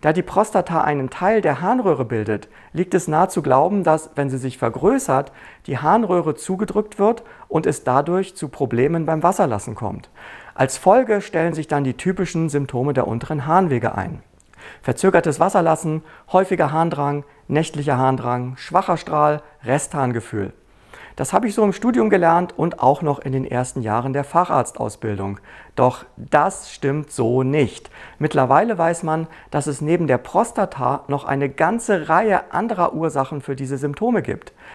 Da die Prostata einen Teil der Harnröhre bildet, liegt es nahe zu glauben, dass, wenn sie sich vergrößert, die Harnröhre zugedrückt wird und es dadurch zu Problemen beim Wasserlassen kommt. Als Folge stellen sich dann die typischen Symptome der unteren Harnwege ein. Verzögertes Wasserlassen, häufiger Harndrang, nächtlicher Harndrang, schwacher Strahl, Restharngefühl. Das habe ich so im Studium gelernt und auch noch in den ersten Jahren der Facharztausbildung. Doch das stimmt so nicht. Mittlerweile weiß man, dass es neben der Prostata noch eine ganze Reihe anderer Ursachen für diese Symptome gibt.